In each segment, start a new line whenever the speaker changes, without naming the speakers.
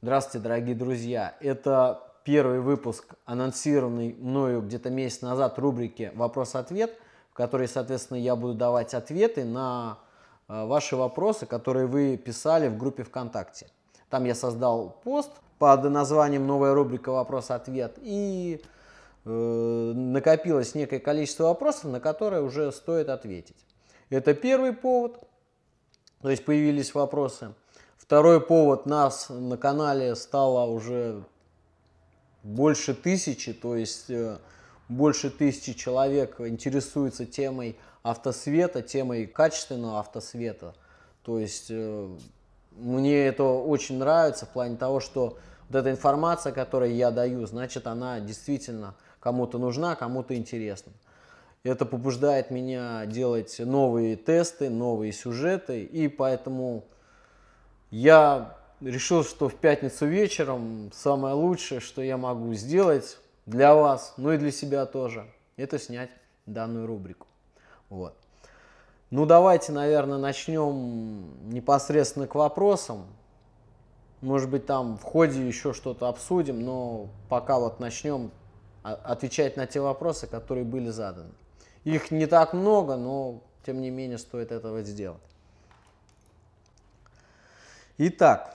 Здравствуйте, дорогие друзья! Это первый выпуск, анонсированный мною где-то месяц назад рубрики «Вопрос-ответ», в которой, соответственно, я буду давать ответы на э, ваши вопросы, которые вы писали в группе ВКонтакте. Там я создал пост под названием «Новая рубрика «Вопрос-ответ» и э, накопилось некое количество вопросов, на которые уже стоит ответить. Это первый повод, то есть появились вопросы – Второй повод нас на канале стало уже больше тысячи, то есть э, больше тысячи человек интересуются темой автосвета, темой качественного автосвета. То есть э, мне это очень нравится в плане того, что вот эта информация, которую я даю, значит, она действительно кому-то нужна, кому-то интересна. Это побуждает меня делать новые тесты, новые сюжеты, и поэтому я решил, что в пятницу вечером самое лучшее, что я могу сделать для вас, ну и для себя тоже, это снять данную рубрику. Вот. Ну давайте, наверное, начнем непосредственно к вопросам. Может быть, там в ходе еще что-то обсудим, но пока вот начнем отвечать на те вопросы, которые были заданы. Их не так много, но тем не менее стоит этого сделать. Итак,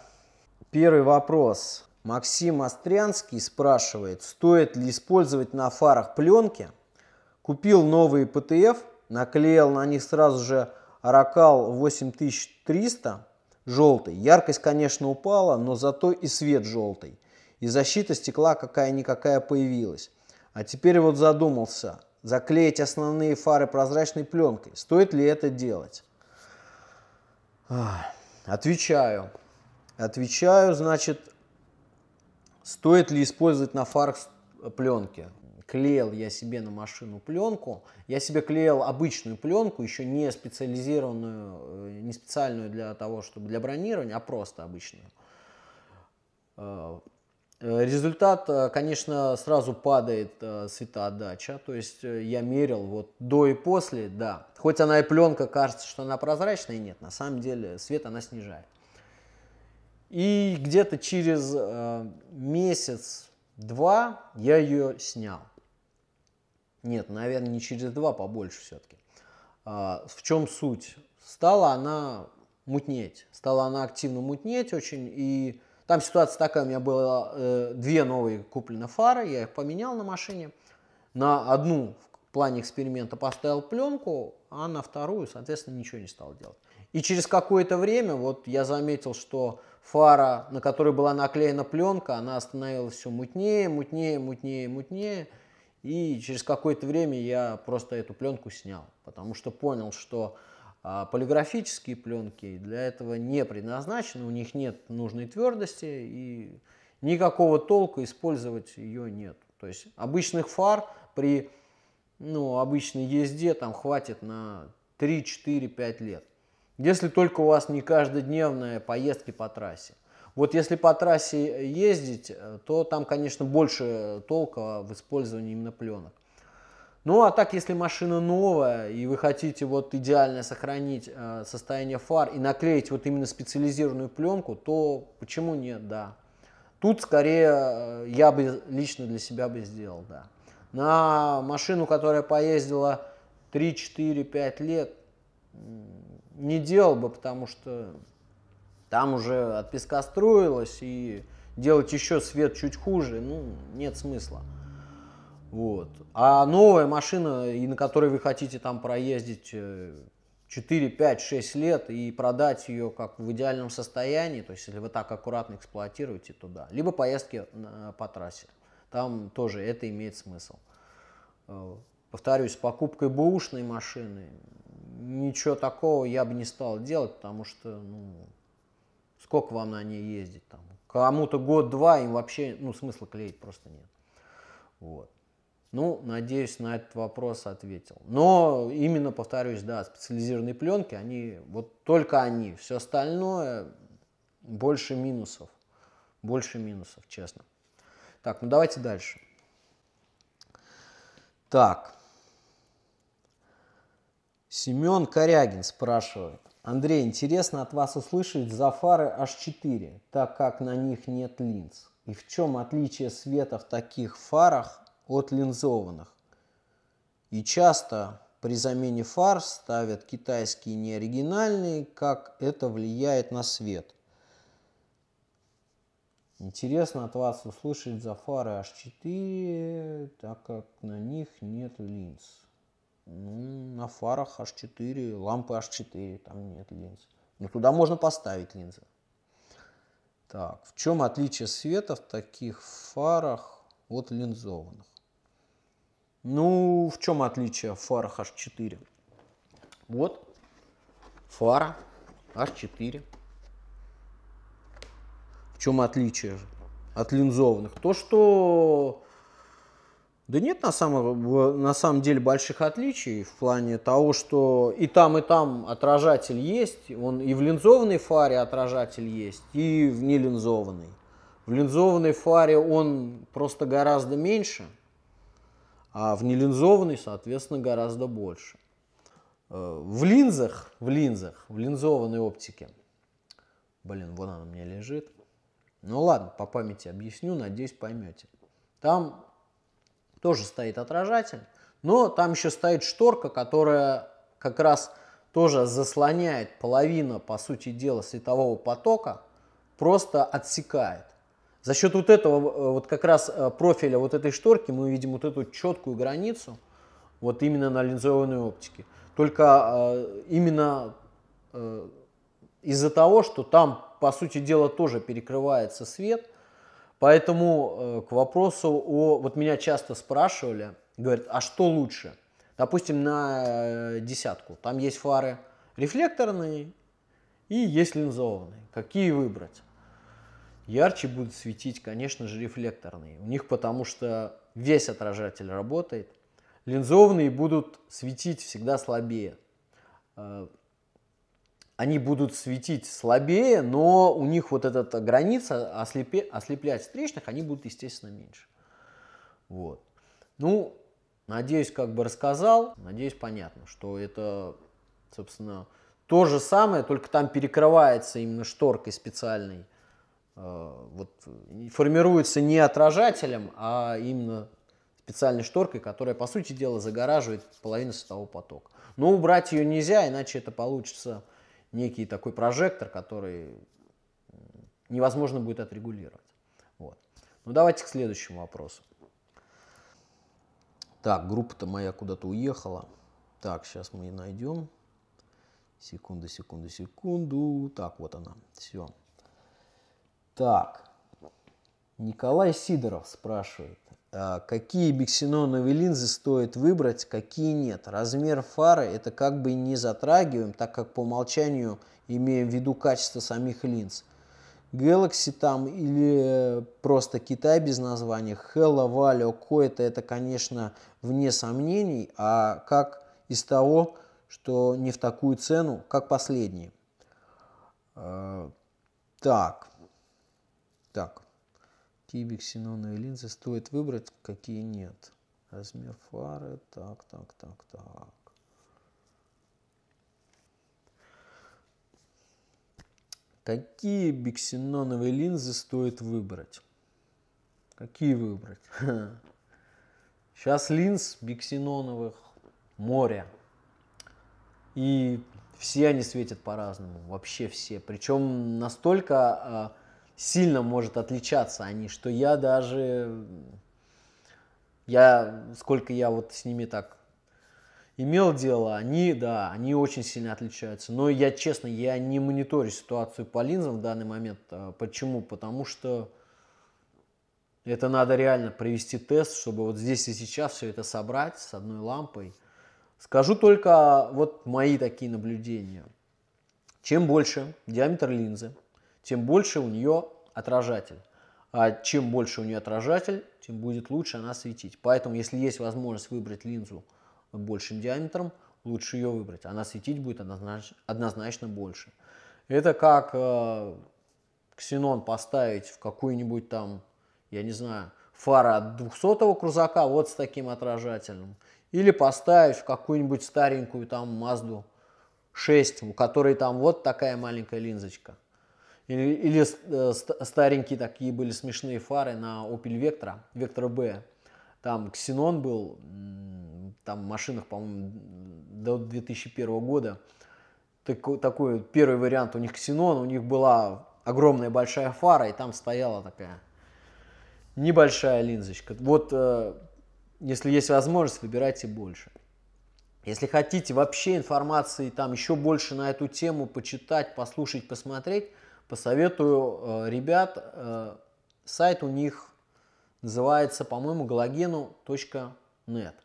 первый вопрос. Максим Острянский спрашивает, стоит ли использовать на фарах пленки. Купил новые ПТФ, наклеил на них сразу же Аракал 8300 желтый. Яркость, конечно, упала, но зато и свет желтый. И защита стекла какая-никакая появилась. А теперь вот задумался, заклеить основные фары прозрачной пленкой. Стоит ли это делать? Ах. Отвечаю. Отвечаю, значит, стоит ли использовать на фаркс пленки? Клеил я себе на машину пленку. Я себе клеил обычную пленку, еще не специализированную, э, не специальную для того, чтобы для бронирования, а просто обычную. Э, Э, результат, э, конечно, сразу падает э, светоотдача, то есть я мерил вот до и после, да. Хоть она и пленка, кажется, что она прозрачная, нет, на самом деле свет она снижает. И где-то через месяц-два я ее снял. Нет, наверное, не через два, побольше все-таки. А, в чем суть? Стала она мутнеть, стала она активно мутнеть очень и там ситуация такая, у меня было э, две новые куплены фары, я их поменял на машине. На одну в плане эксперимента поставил пленку, а на вторую, соответственно, ничего не стал делать. И через какое-то время вот я заметил, что фара, на которой была наклеена пленка, она становилась все мутнее, мутнее, мутнее, мутнее. И через какое-то время я просто эту пленку снял, потому что понял, что а полиграфические пленки для этого не предназначены, у них нет нужной твердости и никакого толка использовать ее нет. То есть обычных фар при ну, обычной езде там хватит на 3-4-5 лет. Если только у вас не каждодневные поездки по трассе. Вот если по трассе ездить, э, то там, конечно, больше толка в использовании именно пленок. Ну а так, если машина новая, и вы хотите вот идеально сохранить э, состояние фар и наклеить вот именно специализированную пленку, то почему нет, да. Тут скорее э, я бы лично для себя бы сделал, да. На машину, которая поездила 3, 4, 5 лет, не делал бы, потому что там уже от песка строилось, и делать еще свет чуть хуже, ну, нет смысла. Вот. А новая машина, и на которой вы хотите там проездить 4, 5, 6 лет и продать ее как в идеальном состоянии, то есть если вы так аккуратно эксплуатируете, то да. Либо поездки по трассе. Там тоже это имеет смысл. Э, повторюсь, с покупкой бэушной машины ничего такого я бы не стал делать, потому что ну, сколько вам на ней ездить там. Кому-то год-два им вообще ну, смысла клеить просто нет. Вот. Ну, надеюсь, на этот вопрос ответил. Но именно, повторюсь, да, специализированные пленки, они, вот только они, все остальное больше минусов. Больше минусов, честно. Так, ну давайте дальше. Так. Семен Корягин спрашивает. Андрей, интересно от вас услышать за фары H4, так как на них нет линз. И в чем отличие света в таких фарах от линзованных. И часто при замене фар ставят китайские неоригинальные, как это влияет на свет. Интересно от вас услышать за фары H4, так как на них нет линз. Ну, на фарах H4, лампы H4, там нет линз. Но туда можно поставить линзы. Так, в чем отличие света в таких фарах от линзованных? Ну, в чем отличие фара H4? Вот, фара H4. В чем отличие от линзованных? То, что... Да нет на самом, на самом деле больших отличий в плане того, что и там, и там отражатель есть. Он и в линзованной фаре отражатель есть, и в нелинзованной. В линзованной фаре он просто гораздо меньше – а в нелинзованной, соответственно, гораздо больше. Э, в линзах, в линзах, в линзованной оптике, блин, вон она мне лежит. Ну ладно, по памяти объясню, надеюсь, поймете. Там тоже стоит отражатель, но там еще стоит шторка, которая как раз тоже заслоняет половину, по сути дела, светового потока, просто отсекает. За счет вот этого, э, вот как раз э, профиля вот этой шторки мы видим вот эту четкую границу, вот именно на линзованной оптике. Только э, именно из-за того, что там, по сути дела, тоже перекрывается свет, поэтому к вопросу о... Вот меня часто спрашивали, говорят, а что лучше? Допустим, на десятку. Там есть фары рефлекторные и есть линзованные. Какие выбрать? ярче будут светить, конечно же, рефлекторные. У них потому что весь отражатель работает. Линзованные будут светить всегда слабее. Э, они будут светить слабее, но у них вот эта граница ослепе, ослеплять встречных, они будут, естественно, меньше. Вот. Ну, надеюсь, как бы рассказал. Надеюсь, понятно, что это, собственно, то же самое, только там перекрывается именно шторкой специальной а, вот, формируется не отражателем, а именно специальной шторкой, которая, по сути дела, загораживает половину светового потока. Но убрать ее нельзя, иначе это получится некий такой прожектор, который невозможно будет отрегулировать. Вот. Ну давайте к следующему вопросу. Так, группа-то моя куда-то уехала. Так, сейчас мы ее найдем. Секунду, секунду, секунду. Так, вот она. Все. Так, Николай Сидоров спрашивает, а какие биксеноновые линзы стоит выбрать, какие нет. Размер фары это как бы не затрагиваем, так как по умолчанию имеем в виду качество самих линз. Galaxy там или э, просто Китай без названия, Hello, Valio, Koita это, конечно, вне сомнений, а как из того, что не в такую цену, как последние. Э, так, так, кибик, ксеноновые линзы стоит выбрать, какие нет. Размер фары, так, так, так, так. Какие биксеноновые линзы стоит выбрать? Какие выбрать? Сейчас линз биксеноновых море. И все они светят по-разному, вообще все. Причем настолько а, сильно может отличаться они, а что я даже, я, сколько я вот с ними так имел дело, они, да, они очень сильно отличаются. Но я, честно, я не мониторю ситуацию по линзам в данный момент. А почему? Потому что это надо реально провести тест, чтобы вот здесь и сейчас все это собрать с одной лампой. Скажу только вот мои такие наблюдения. Чем больше диаметр линзы, тем больше у нее отражатель. А чем больше у нее отражатель, тем будет лучше она светить. Поэтому, если есть возможность выбрать линзу большим диаметром, лучше ее выбрать. Она светить будет однозначно, однозначно больше. Это как э, ксенон поставить в какую-нибудь там, я не знаю, фара от 200 крузака вот с таким отражателем. Или поставить в какую-нибудь старенькую там Мазду 6, у которой там вот такая маленькая линзочка. Или, или э, старенькие такие были смешные фары на Opel Vectra, Vectra B. Там Xenon был, там в машинах, по-моему, до 2001 года. Такой, такой первый вариант у них Xenon, у них была огромная большая фара, и там стояла такая небольшая линзочка. Вот, э, если есть возможность, выбирайте больше. Если хотите вообще информации там еще больше на эту тему почитать, послушать, посмотреть – Посоветую э, ребят, э, сайт у них называется, по-моему, галогену.нет.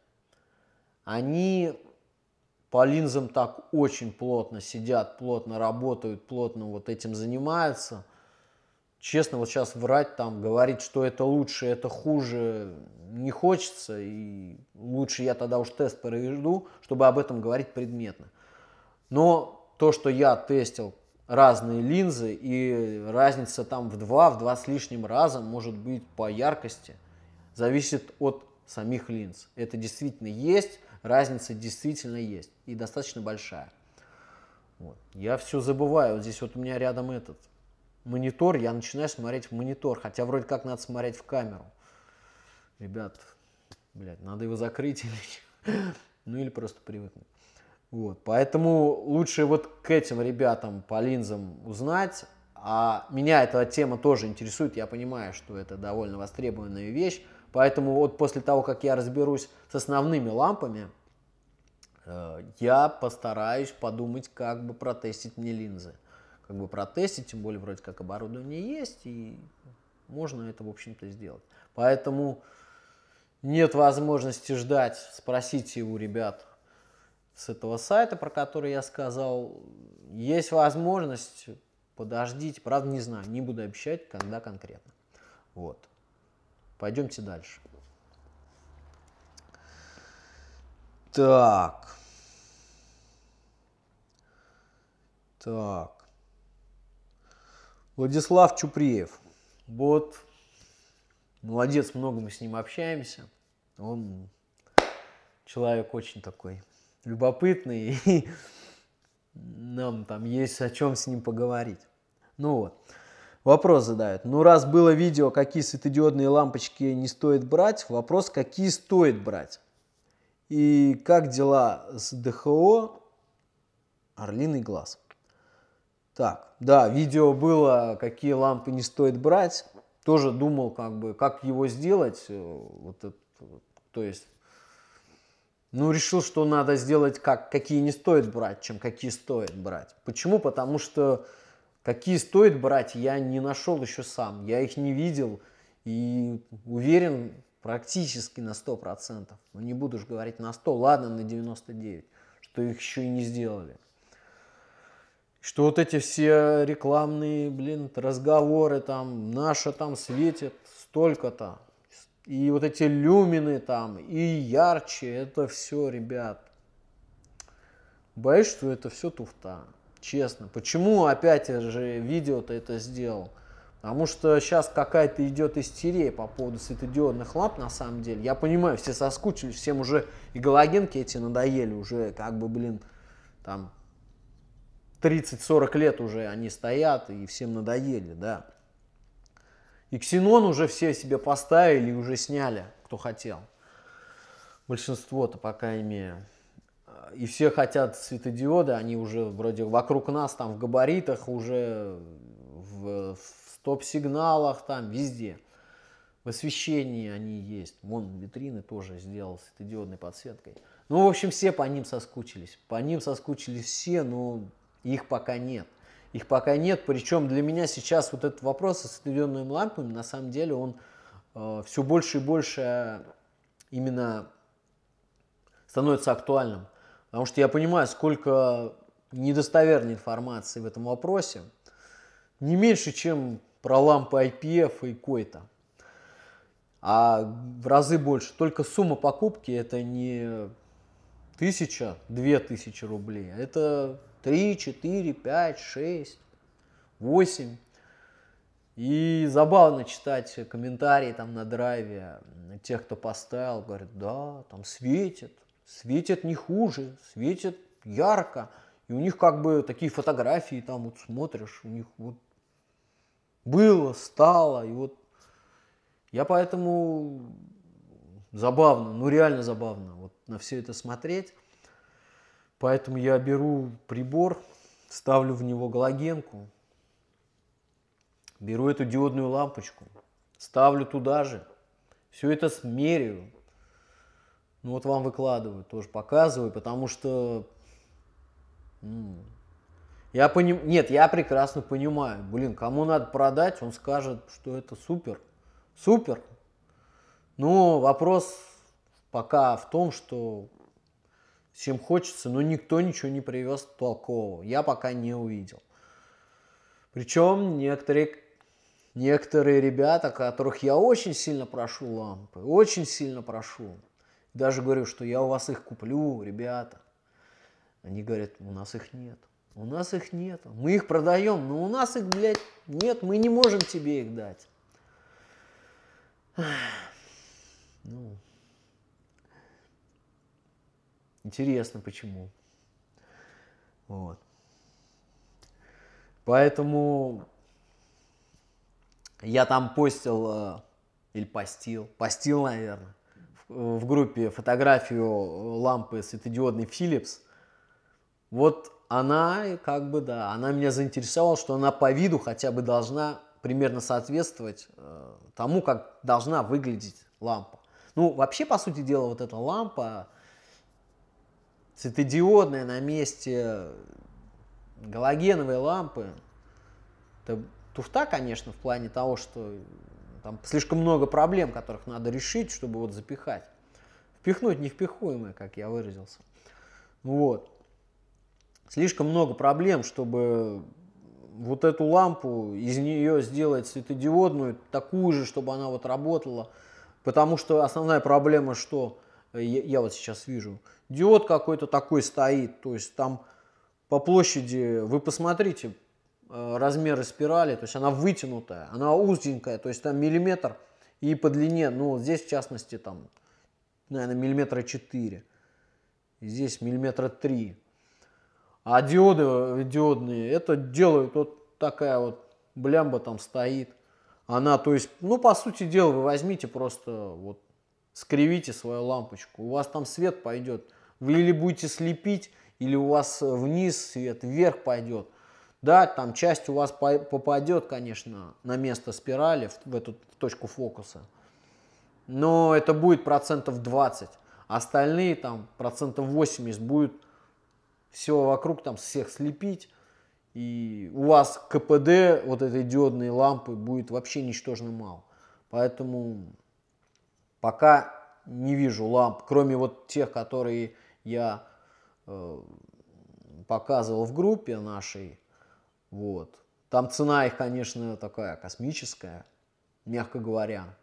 Они по линзам так очень плотно сидят, плотно работают, плотно вот этим занимаются. Честно, вот сейчас врать там, говорить, что это лучше, это хуже, не хочется. И лучше я тогда уж тест проведу, чтобы об этом говорить предметно. Но то, что я тестил разные линзы, и разница там в два, в два с лишним раза может быть по яркости. Зависит от самих линз. Это действительно есть, разница действительно есть, и достаточно большая. Вот. Я все забываю, вот здесь вот у меня рядом этот монитор, я начинаю смотреть в монитор, хотя вроде как надо смотреть в камеру. Ребят, блядь, надо его закрыть или... ну или просто привыкнуть. Вот, поэтому лучше вот к этим ребятам по линзам узнать. А меня эта тема тоже интересует, я понимаю, что это довольно востребованная вещь. Поэтому вот после того, как я разберусь с основными лампами, э, я постараюсь подумать, как бы протестить мне линзы. Как бы протестить, тем более вроде как оборудование есть, и можно это, в общем-то, сделать. Поэтому нет возможности ждать, спросите у ребят, с этого сайта, про который я сказал, есть возможность, подождите, правда не знаю, не буду обещать, когда конкретно. Вот. Пойдемте дальше. Так. Так. Владислав Чуприев. Вот Молодец, много мы с ним общаемся. Он человек очень такой любопытный, и нам там есть о чем с ним поговорить. Ну вот. Вопрос задают. Ну, раз было видео, какие светодиодные лампочки не стоит брать, вопрос, какие стоит брать. И как дела с ДХО «Орлиный глаз»? Так, да, видео было, какие лампы не стоит брать. Тоже думал, как бы, как его сделать. Э, вот это, то есть ну, решил, что надо сделать, как, какие не стоит брать, чем какие стоит брать. Почему? Потому что какие стоит брать, я не нашел еще сам. Я их не видел и уверен практически на 100%. Ну, не буду же говорить на 100, ладно, на 99, что их еще и не сделали. Что вот эти все рекламные, блин, разговоры там, наша там светит столько-то, и вот эти люмины там, и ярче, это все, ребят. Боюсь, что это все туфта, честно. Почему опять же видео-то это сделал? Потому что сейчас какая-то идет истерия по поводу светодиодных ламп, на самом деле. Я понимаю, все соскучились, всем уже и галогенки эти надоели, уже как бы, блин, там 30-40 лет уже они стоят, и всем надоели, да. И Ксенон уже все себе поставили уже сняли, кто хотел. Большинство-то, пока крайней И все хотят светодиоды, они уже вроде вокруг нас, там в габаритах, уже в, в стоп-сигналах, там везде. В освещении они есть. Вон витрины тоже сделал светодиодной подсветкой. Ну, в общем, все по ним соскучились. По ним соскучились все, но их пока нет их пока нет. Причем для меня сейчас вот этот вопрос с стадионными лампами, на самом деле, он э, все больше и больше именно становится актуальным. Потому что я понимаю, сколько недостоверной информации в этом вопросе. Не меньше, чем про лампы IPF и койта. А в разы больше. Только сумма покупки это не тысяча, две тысячи рублей. А это три, четыре, пять, шесть, восемь. И забавно читать комментарии там на драйве тех, кто поставил, говорит да, там светит, светит не хуже, светит ярко. И у них как бы такие фотографии, там вот смотришь, у них вот было, стало, и вот я поэтому забавно, ну реально забавно вот на все это смотреть. Поэтому я беру прибор, ставлю в него галогенку, беру эту диодную лампочку, ставлю туда же, все это смеряю. Ну вот вам выкладываю, тоже показываю, потому что м- я поним... Нет, я прекрасно понимаю. Блин, кому надо продать, он скажет, что это супер. Супер, но ну, вопрос пока в том, что чем хочется, но никто ничего не привез толкового. Я пока не увидел. Причем некоторые, некоторые ребята, которых я очень сильно прошу лампы, очень сильно прошу, даже говорю, что я у вас их куплю, ребята. Они говорят, у нас их нет. У нас их нет. Мы их продаем, но у нас их, блядь, нет. Мы не можем тебе их дать. Ну, интересно, почему. Вот. Поэтому я там постил, э, или постил, постил, наверное, в, в группе фотографию лампы светодиодной Philips. Вот она, как бы, да, она меня заинтересовала, что она по виду хотя бы должна примерно соответствовать э, тому, как должна выглядеть лампа. Ну, вообще, по сути дела, вот эта лампа светодиодная на месте галогеновой лампы, это туфта, конечно, в плане того, что там слишком много проблем, которых надо решить, чтобы вот запихать. Впихнуть невпихуемое, как я выразился. Ну вот. Слишком много проблем, чтобы вот эту лампу из нее сделать светодиодную, такую же, чтобы она вот работала Потому что основная проблема, что э, я, я вот сейчас вижу, диод какой-то такой стоит, то есть там по площади, вы посмотрите э, размеры спирали, то есть она вытянутая, она узенькая, то есть там миллиметр и по длине, ну здесь в частности там, наверное, миллиметра 4, здесь миллиметра 3. А диоды э, диодные, это делают вот такая вот блямба там стоит. Она, то есть, ну, по сути дела, вы возьмите просто, вот, скривите свою лампочку, у вас там свет пойдет. Вы или будете слепить, или у вас э, вниз свет, вверх пойдет. Да, там часть у вас попадет, конечно, на место спирали, в, в эту в точку фокуса. Но это будет процентов 20. Остальные там процентов 80 будет все вокруг там всех слепить и у вас КПД вот этой диодной лампы будет вообще ничтожно мал. Поэтому пока не вижу ламп, кроме вот тех, которые я э, показывал в группе нашей. Вот. Там цена их, конечно, такая космическая, мягко говоря.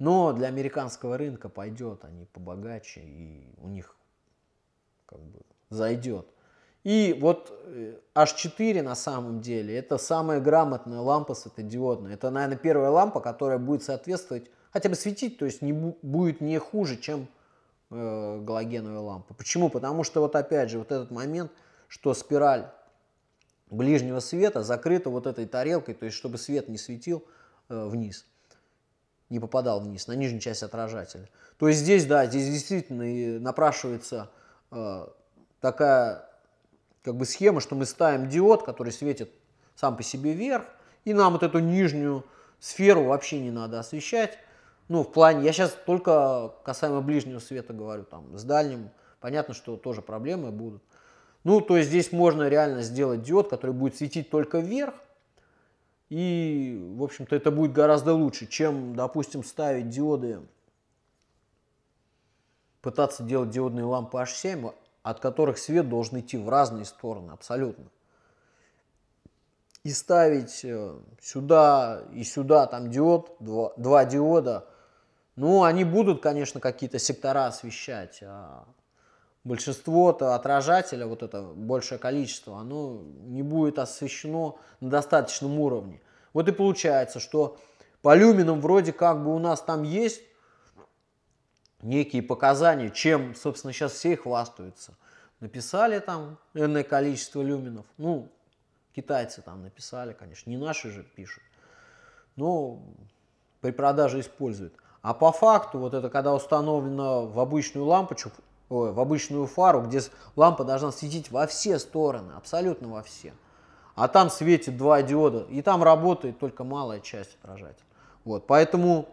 Но для американского рынка пойдет, они побогаче, и у них как бы зайдет. И вот э, H4 на самом деле это самая грамотная лампа светодиодная. Это, наверное, первая лампа, которая будет соответствовать, хотя бы светить, то есть не будет не хуже, чем э, галогеновая лампа. Почему? Потому что вот опять же вот этот момент, что спираль ближнего света закрыта вот этой тарелкой, то есть чтобы свет не светил э, вниз, не попадал вниз, на нижнюю часть отражателя. То есть здесь, да, здесь действительно напрашивается э, такая как бы схема, что мы ставим диод, который светит сам по себе вверх, и нам вот эту нижнюю сферу вообще не надо освещать. Ну, в плане, я сейчас только касаемо ближнего света говорю, там, с дальним, понятно, что тоже проблемы будут. Ну, то есть здесь можно реально сделать диод, который будет светить только вверх, и, в общем-то, это будет гораздо лучше, чем, допустим, ставить диоды, пытаться делать диодные лампы H7, от которых свет должен идти в разные стороны абсолютно. И ставить э, сюда и сюда там диод, два, два диода, ну, они будут, конечно, какие-то сектора освещать, а большинство-то отражателя, вот это большее количество, оно не будет освещено на достаточном уровне. Вот и получается, что по люминам вроде как бы у нас там есть некие показания, чем, собственно, сейчас все хвастаются. Написали там энное количество люминов. Ну, китайцы там написали, конечно, не наши же пишут. Но при продаже используют. А по факту, вот это когда установлено в обычную лампочку, ой, в обычную фару, где лампа должна светить во все стороны, абсолютно во все. А там светит два диода, и там работает только малая часть отражателя. Вот, поэтому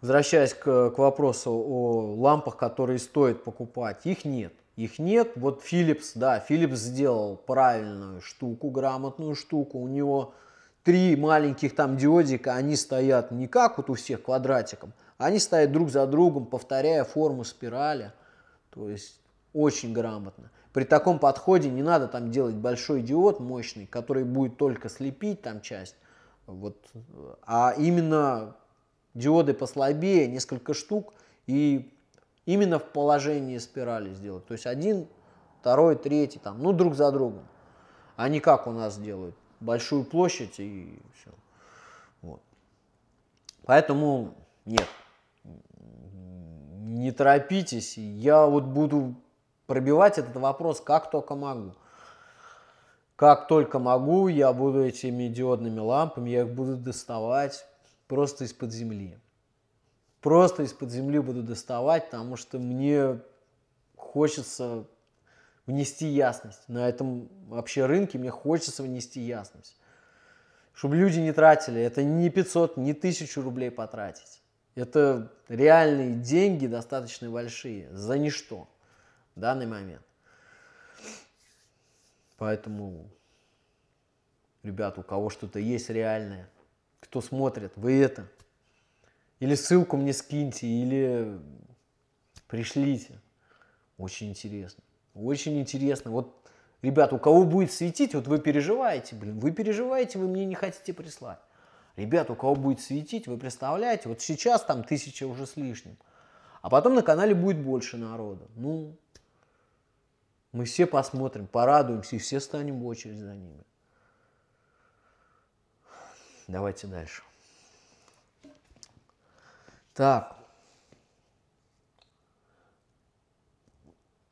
возвращаясь к, к вопросу о лампах, которые стоит покупать, их нет. Их нет. Вот Philips, да, Philips сделал правильную штуку, грамотную штуку. У него три маленьких там диодика, они стоят не как вот у всех квадратиком, они стоят друг за другом, повторяя форму спирали. То есть очень грамотно. При таком подходе не надо там делать большой диод мощный, который будет только слепить там часть. Вот, а именно диоды послабее, несколько штук, и именно в положении спирали сделать. То есть один, второй, третий, там, ну, друг за другом. А не как у нас делают. Большую площадь и все. Вот. Поэтому нет, не торопитесь. Я вот буду пробивать этот вопрос как только могу. Как только могу, я буду этими диодными лампами, я их буду доставать просто из-под земли. Просто из-под земли буду доставать, потому что мне хочется внести ясность. На этом вообще рынке мне хочется внести ясность. Чтобы люди не тратили, это не 500, не 1000 рублей потратить. Это реальные деньги, достаточно большие, за ничто в данный момент. Поэтому, ребят, у кого что-то есть реальное, кто смотрит, вы это. Или ссылку мне скиньте, или пришлите. Очень интересно. Очень интересно. Вот, ребят, у кого будет светить, вот вы переживаете, блин, вы переживаете, вы мне не хотите прислать. Ребят, у кого будет светить, вы представляете, вот сейчас там тысяча уже с лишним. А потом на канале будет больше народу. Ну, мы все посмотрим, порадуемся и все станем в очередь за ними. Давайте дальше. Так.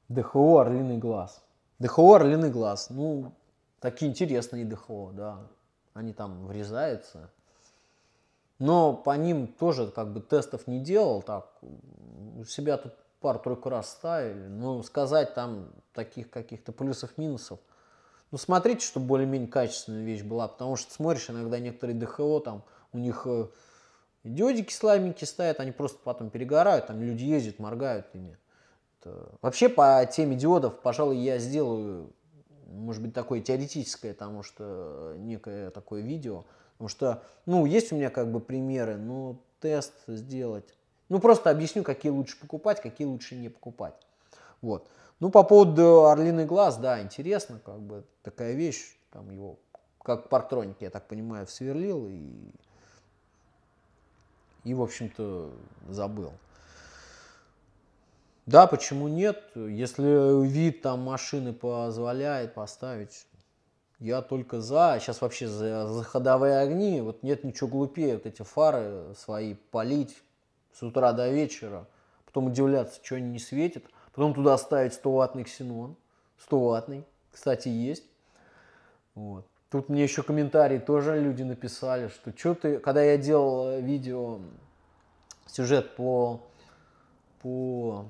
ДХО «Орлиный глаз». ДХО «Орлиный глаз». Ну, такие интересные ДХО, да. Они там врезаются. Но по ним тоже как бы тестов не делал. Так, у себя тут пару-тройку раз ставили. Но сказать там таких каких-то плюсов-минусов – ну, смотрите, чтобы более-менее качественная вещь была, потому что смотришь, иногда некоторые ДХО, там, у них э, диодики слабенькие стоят, они просто потом перегорают, там люди ездят, моргают ими. Это... Вообще, по теме диодов, пожалуй, я сделаю, может быть, такое теоретическое, потому что э, некое такое видео, потому что, ну, есть у меня как бы примеры, но ну, тест сделать. Ну, просто объясню, какие лучше покупать, какие лучше не покупать. Вот. Ну, по поводу э, «Орлиный глаз», да, интересно, как бы такая вещь, там его, как парктроник, я так понимаю, сверлил и, и в общем-то, забыл. Да, почему нет? Если вид там машины позволяет поставить, я только за. Сейчас вообще за, за ходовые огни, вот нет ничего глупее, вот эти фары свои полить с утра до вечера, потом удивляться, что они не светят – Потом туда ставить 100-ваттный ксенон. 100-ваттный, кстати, есть. Вот. Тут мне еще комментарии тоже люди написали, что что ты, когда я делал э, видео, сюжет по, по,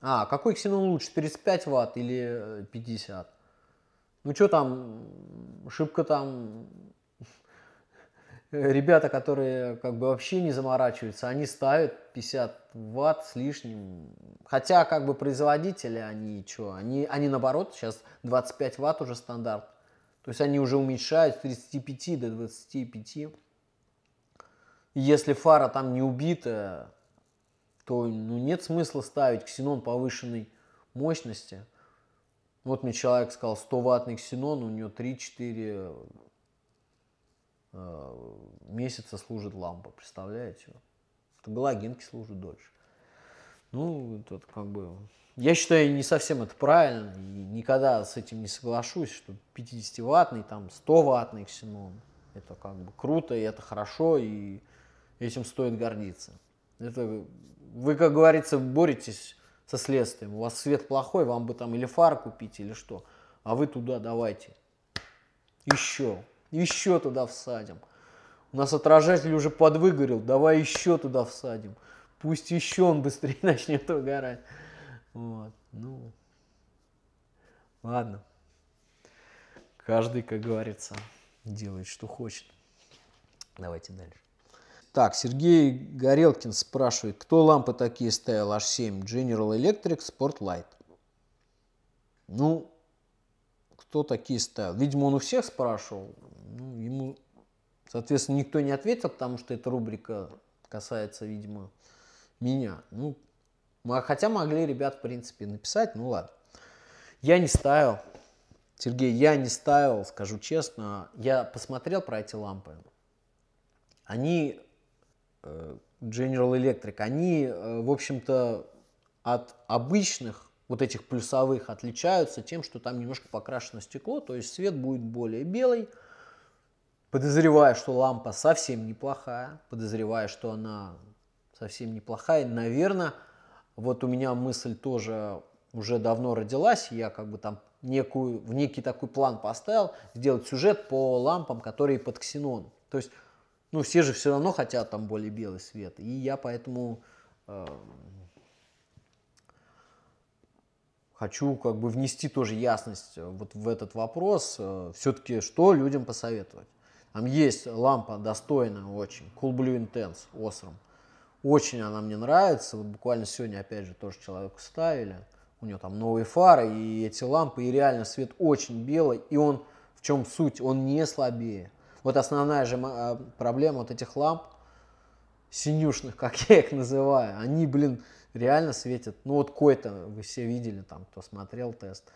а, какой ксенон лучше, 35 ватт или 50? Э, ну что там, шибко там ребята, которые как бы вообще не заморачиваются, они ставят 50 ватт с лишним. Хотя как бы производители, они что, они, они наоборот, сейчас 25 ватт уже стандарт. То есть они уже уменьшают с 35 до 25. И если фара там не убита, то ну, нет смысла ставить ксенон повышенной мощности. Вот мне человек сказал, 100 ваттный ксенон, у него 3-4 Э, месяца служит лампа, представляете? Галогенки служат дольше. Ну, тут как бы... Я считаю, не совсем это правильно, и никогда с этим не соглашусь, что 50-ваттный, там, 100-ваттный ксенон, это как бы круто, и это хорошо, и этим стоит гордиться. Это вы, как говорится, боретесь со следствием. У вас свет плохой, вам бы там или фар купить, или что. А вы туда давайте. Еще еще туда всадим. У нас отражатель уже подвыгорел, давай еще туда всадим. Пусть еще он быстрее начнет угорать. Вот, ну, ладно. Каждый, как говорится, делает, что хочет. Давайте дальше. Так, Сергей Горелкин спрашивает, кто лампы такие ставил H7? General Electric, Spotlight. Ну, кто такие ставил. Видимо, он у всех спрашивал. Ну, ему, соответственно, никто не ответил, потому что эта рубрика касается, видимо, меня. Ну, а хотя могли ребят, в принципе, написать, ну ладно. Я не ставил. Сергей, я не ставил, скажу честно. Я посмотрел про эти лампы. Они, э, General Electric, они, э, в общем-то, от обычных вот этих плюсовых отличаются тем, что там немножко покрашено стекло, то есть свет будет более белый. подозревая, что лампа совсем неплохая, подозревая, что она совсем неплохая. Наверное, вот у меня мысль тоже уже давно родилась, я как бы там некую, в некий такой план поставил, сделать сюжет по лампам, которые под ксенон. То есть, ну, все же все равно хотят там более белый свет, и я поэтому э, хочу как бы внести тоже ясность э, вот в этот вопрос. Э, Все-таки что людям посоветовать? Там есть лампа достойная очень, Cool Blue Intense, Osram. Очень она мне нравится. Вот буквально сегодня, опять же, тоже человеку ставили. У него там новые фары и эти лампы, и реально свет очень белый, и он, в чем суть, он не слабее. Вот основная же э, проблема вот этих ламп, синюшных, как я их называю, они, блин, реально светит. Ну вот кое-то вы все видели, там, кто смотрел тест.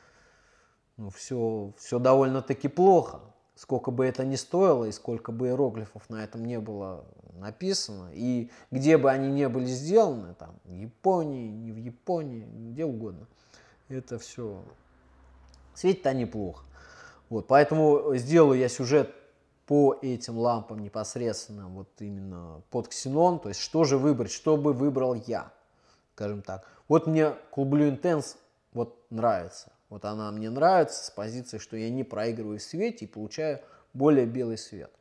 Ну все, все довольно-таки плохо. Сколько бы это ни стоило и сколько бы иероглифов на этом не было написано, и где бы они не были сделаны, там, в Японии, не в Японии, где угодно, это все светит они плохо. Вот, поэтому сделаю я сюжет по этим лампам непосредственно вот именно под ксенон, то есть что же выбрать, что бы выбрал я скажем так. Вот мне Cool Blue Intense вот нравится. Вот она мне нравится с позиции, что я не проигрываю в свете и получаю более белый свет.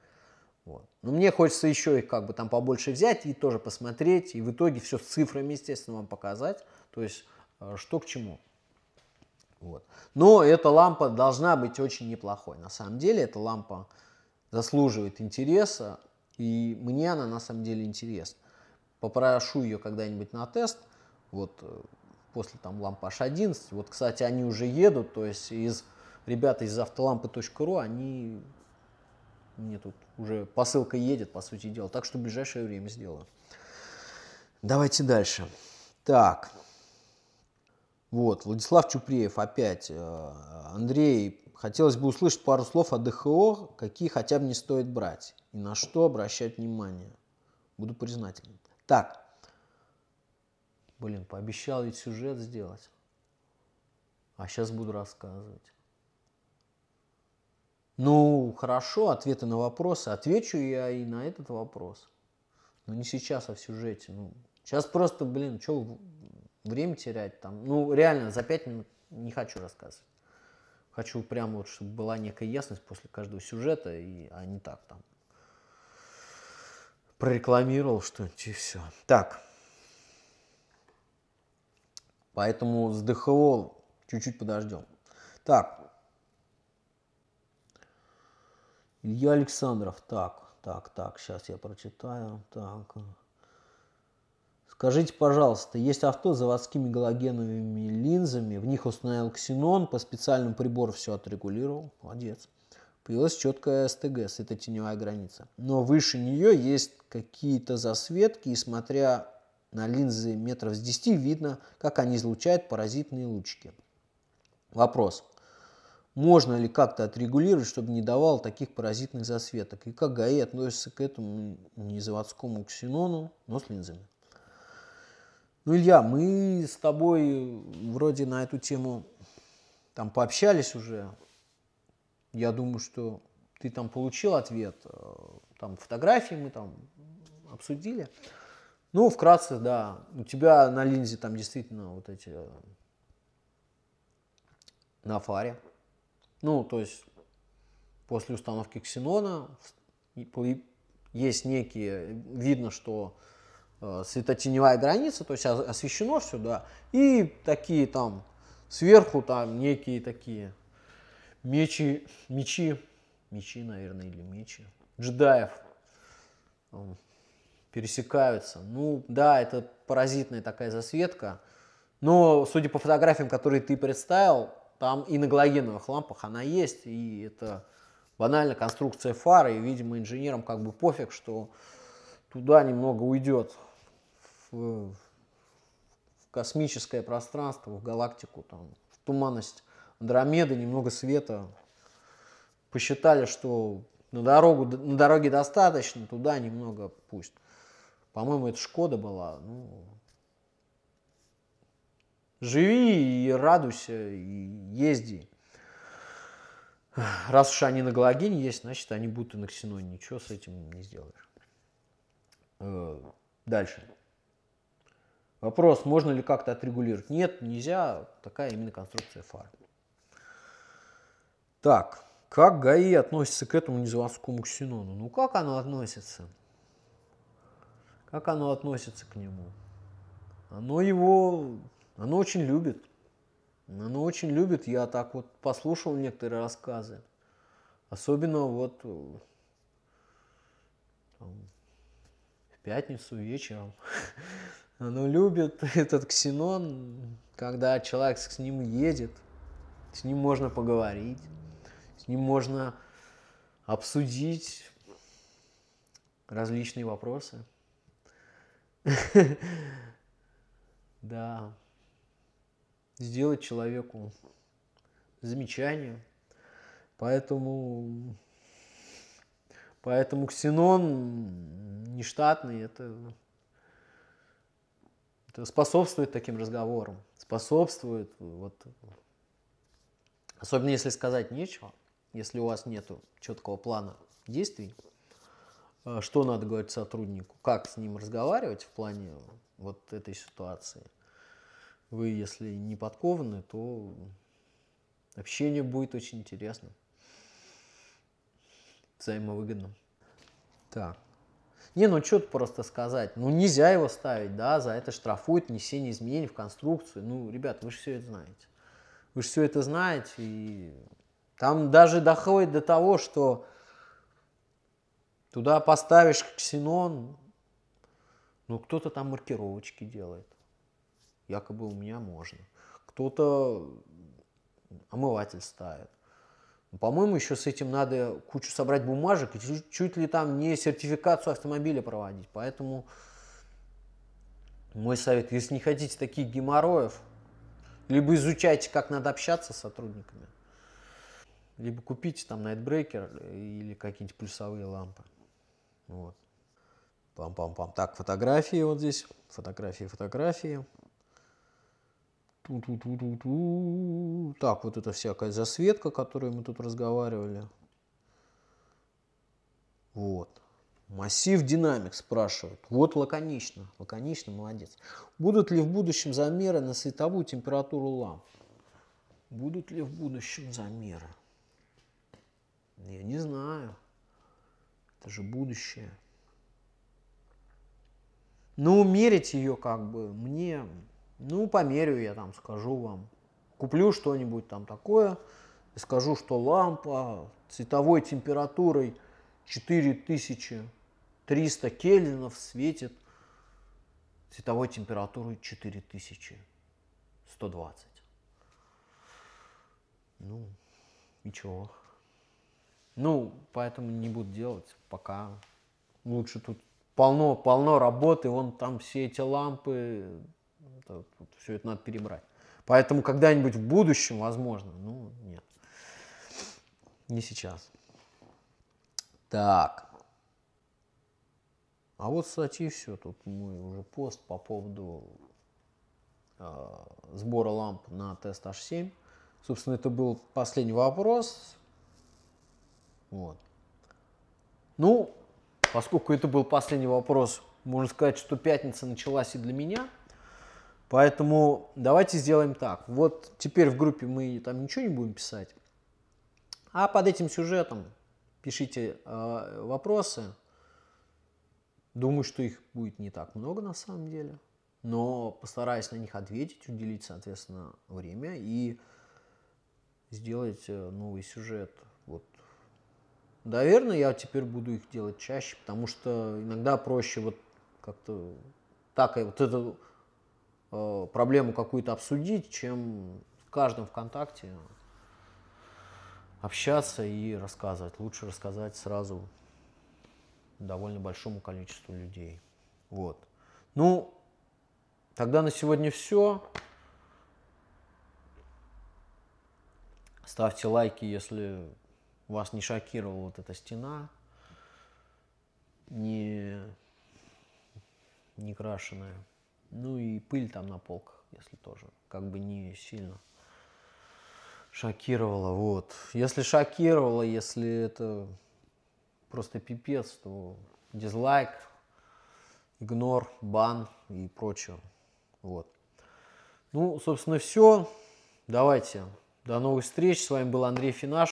Вот. Но мне хочется еще их как бы там побольше взять и тоже посмотреть, и в итоге все с цифрами, естественно, вам показать, то есть э, что к чему. Вот. Но эта лампа должна быть очень неплохой. На самом деле эта лампа заслуживает интереса, и мне она на самом деле интересна. Попрошу ее когда-нибудь на тест – вот э, после там лампаш 11. Вот, кстати, они уже едут, то есть из ребята из автолампы.ру, они мне тут уже посылка едет, по сути дела. Так что в ближайшее время сделаю. Давайте дальше. Так. Вот, Владислав Чупреев опять. Э, Андрей, хотелось бы услышать пару слов о ДХО, какие хотя бы не стоит брать и на что обращать внимание. Буду признателен. Так, Блин, пообещал ведь сюжет сделать. А сейчас буду рассказывать. Ну, хорошо, ответы на вопросы. Отвечу я и на этот вопрос. Но не сейчас, а в сюжете. Ну, сейчас просто, блин, что время терять там. Ну, реально, за пять минут не хочу рассказывать. Хочу прямо, вот, чтобы была некая ясность после каждого сюжета, и, а не так там. Прорекламировал что-нибудь и все. Так. Поэтому с ДХО чуть-чуть подождем. Так. Илья Александров. Так, так, так. Сейчас я прочитаю. Так. Скажите, пожалуйста, есть авто с заводскими галогеновыми линзами, в них установил ксенон, по специальному прибору все отрегулировал, молодец. Появилась четкая СТГ, светотеневая граница. Но выше нее есть какие-то засветки, и смотря на линзы метров с 10 видно, как они излучают паразитные лучики. Вопрос. Можно ли как-то отрегулировать, чтобы не давал таких паразитных засветок? И как ГАИ относится к этому не заводскому ксенону, но с линзами? Ну, Илья, мы с тобой вроде на эту тему там пообщались уже. Я думаю, что ты там получил ответ. Э, там фотографии мы там обсудили. Ну, вкратце, да. У тебя на линзе там действительно вот эти э, на фаре. Ну, то есть после установки ксенона есть некие, видно, что э, светотеневая граница, то есть освещено все, да, и такие там сверху там некие такие мечи, мечи, мечи, наверное, или мечи, джедаев, пересекаются. Ну да, это паразитная такая засветка, но судя по фотографиям, которые ты представил, там и на галогеновых лампах она есть, и это банально конструкция фары, и, видимо, инженерам как бы пофиг, что туда немного уйдет в, в космическое пространство, в галактику, там, в туманность Андромеды, немного света. Посчитали, что на, дорогу, на дороге достаточно, туда немного пусть. По-моему, это Шкода была. Ну, живи и радуйся, и езди. Раз уж они на галогене есть, значит, они будут и на ксеноне. Ничего с этим не сделаешь. Э, дальше. Вопрос, можно ли как-то отрегулировать? Нет, нельзя. Такая именно конструкция фар. Так, как ГАИ относится к этому незванскому ксенону? Ну, как оно относится? как оно относится к нему. Оно его, оно очень любит. Оно очень любит, я так вот послушал некоторые рассказы. Особенно вот э, там, в пятницу вечером. Оно любит этот ксенон, когда человек с ним едет, с ним можно поговорить, с ним можно обсудить различные вопросы. Да. Сделать человеку замечание. Поэтому Поэтому ксенон нештатный, это, это способствует таким разговорам, способствует, вот, особенно если сказать нечего, если у вас нет четкого плана действий, а, что надо говорить сотруднику, как с ним разговаривать в плане вот этой ситуации. Вы, если не подкованы, то общение будет очень интересным, взаимовыгодным. Так. Не, ну что просто сказать. Ну нельзя его ставить, да, за это штрафуют несение изменений в конструкцию. Ну, ребят, вы же все это знаете. Вы же все это знаете. И там даже доходит до того, что Туда поставишь ксенон, ну кто-то там маркировочки делает. Якобы у меня можно. Кто-то омыватель ставит. Ну, по-моему, еще с этим надо кучу собрать бумажек и чуть, ли там не сертификацию автомобиля проводить. Поэтому мой совет, если не хотите таких геморроев, либо изучайте, как надо общаться с сотрудниками, либо купите там найтбрейкер или какие-нибудь пульсовые лампы. Вот. Пам-пам-пам. Так, фотографии вот здесь. Фотографии, фотографии. Ту-ту-ту-ту-ту. Так, вот это всякая засветка, о которой мы тут разговаривали. Вот. Массив динамик спрашивает. Вот лаконично. Лаконично, молодец. Будут ли в будущем замеры на световую температуру ламп? Будут ли в будущем замеры? Я не знаю. Это же будущее. Ну, мерить ее как бы мне, ну, померю я там, скажу вам. Куплю что-нибудь там такое, скажу, что лампа цветовой температурой 4300 кельвинов светит цветовой температурой 4120. Ну, ничего. Ну, поэтому не буду делать пока. Лучше тут полно, полно работы, вон там все эти лампы, это, тут все это надо перебрать. Поэтому когда-нибудь в будущем, возможно, ну, нет. Не сейчас. Так. А вот, кстати, и все. Тут мой уже пост по поводу э, сбора ламп на тест H7. Собственно, это был последний вопрос. Вот. Ну, поскольку это был последний вопрос, можно сказать, что пятница началась и для меня. Поэтому давайте сделаем так. Вот теперь в группе мы там ничего не будем писать. А под этим сюжетом пишите э, вопросы. Думаю, что их будет не так много на самом деле. Но постараюсь на них ответить, уделить, соответственно, время и сделать э, новый сюжет Наверное, я теперь буду их делать чаще, потому что иногда проще вот как-то так вот эту э, проблему какую-то обсудить, чем в каждом ВКонтакте общаться и рассказывать. Лучше рассказать сразу довольно большому количеству людей. Вот. Ну, тогда на сегодня все. Ставьте лайки, если вас не шокировала вот эта стена, не, не крашеная. Ну и пыль там на полках, если тоже. Как бы не сильно шокировала. Вот. Если шокировала, если это просто пипец, то дизлайк, игнор, бан и прочее. Вот. Ну, собственно, все. Давайте. До новых встреч. С вами был Андрей Финаш.